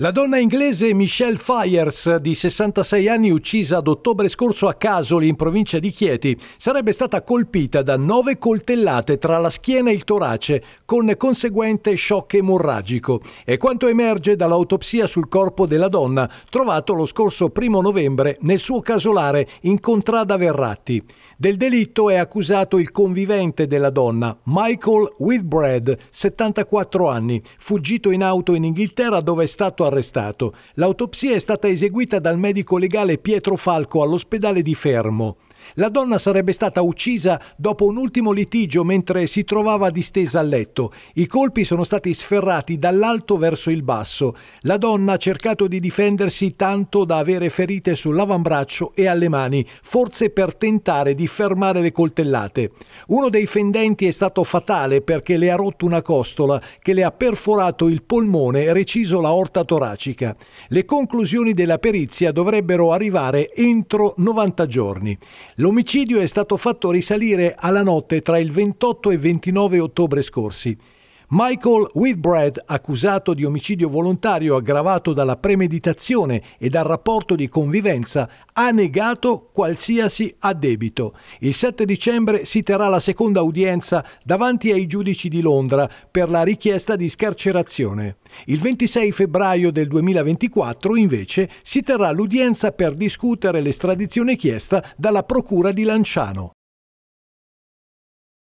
La donna inglese Michelle Fires, di 66 anni, uccisa ad ottobre scorso a Casoli, in provincia di Chieti, sarebbe stata colpita da nove coltellate tra la schiena e il torace, con conseguente shock emorragico. È quanto emerge dall'autopsia sul corpo della donna, trovato lo scorso primo novembre nel suo casolare in Contrada Verratti. Del delitto è accusato il convivente della donna, Michael Whitbread, 74 anni, fuggito in auto in Inghilterra dove è stato arrestato. L'autopsia è stata eseguita dal medico legale Pietro Falco all'ospedale di Fermo. La donna sarebbe stata uccisa dopo un ultimo litigio mentre si trovava distesa a letto. I colpi sono stati sferrati dall'alto verso il basso. La donna ha cercato di difendersi tanto da avere ferite sull'avambraccio e alle mani, forse per tentare di fermare le coltellate. Uno dei fendenti è stato fatale perché le ha rotto una costola che le ha perforato il polmone e reciso la orta toracica. Le conclusioni della perizia dovrebbero arrivare entro 90 giorni. L'omicidio è stato fatto risalire alla notte tra il 28 e 29 ottobre scorsi. Michael Whitbread, accusato di omicidio volontario aggravato dalla premeditazione e dal rapporto di convivenza, ha negato qualsiasi addebito. Il 7 dicembre si terrà la seconda udienza davanti ai giudici di Londra per la richiesta di scarcerazione. Il 26 febbraio del 2024, invece, si terrà l'udienza per discutere l'estradizione chiesta dalla Procura di Lanciano.